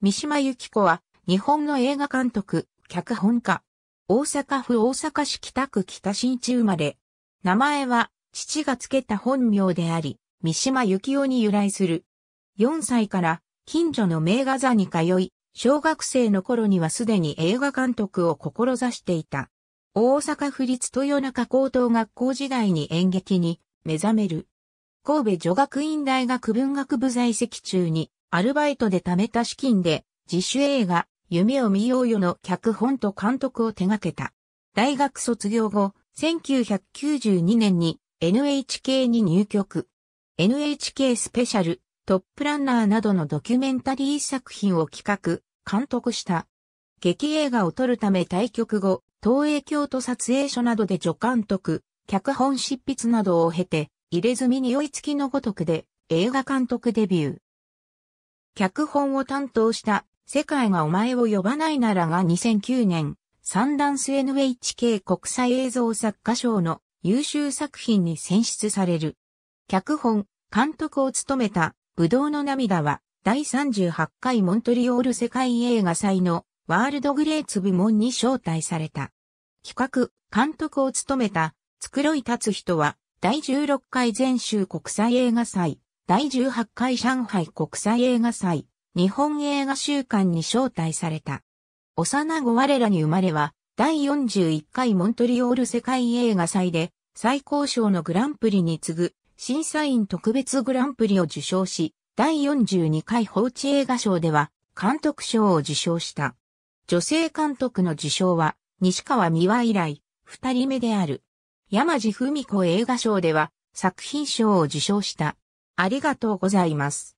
三島由紀子は、日本の映画監督、脚本家。大阪府大阪市北区北新地生まれ。名前は、父がつけた本名であり、三島由紀夫に由来する。4歳から、近所の名画座に通い、小学生の頃にはすでに映画監督を志していた。大阪府立豊中高等学校時代に演劇に目覚める。神戸女学院大学文学部在籍中にアルバイトで貯めた資金で自主映画、夢を見ようよの脚本と監督を手掛けた。大学卒業後、1992年に NHK に入局。NHK スペシャル、トップランナーなどのドキュメンタリー作品を企画、監督した。劇映画を撮るため対局後、東映京都撮影所などで助監督、脚本執筆などを経て、入れ墨に追いつきのごとくで映画監督デビュー。脚本を担当した世界がお前を呼ばないならが2009年、サンダンス NHK 国際映像作家賞の優秀作品に選出される。脚本、監督を務めた、ぶどうの涙は、第38回モントリオール世界映画祭のワールドグレーツ部門に招待された。企画、監督を務めた、つくろい立つ人は、第16回全州国際映画祭、第18回上海国際映画祭、日本映画週間に招待された。幼子我らに生まれは、第41回モントリオール世界映画祭で、最高賞のグランプリに次ぐ、審査員特別グランプリを受賞し、第42回放置映画賞では、監督賞を受賞した。女性監督の受賞は、西川美和以来、二人目である。山地文子映画賞では、作品賞を受賞した。ありがとうございます。